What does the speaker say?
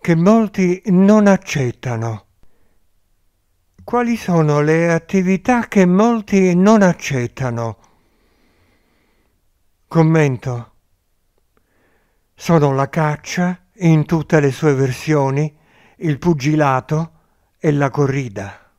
che molti non accettano. Quali sono le attività che molti non accettano? Commento. Sono la caccia, in tutte le sue versioni, il pugilato e la corrida.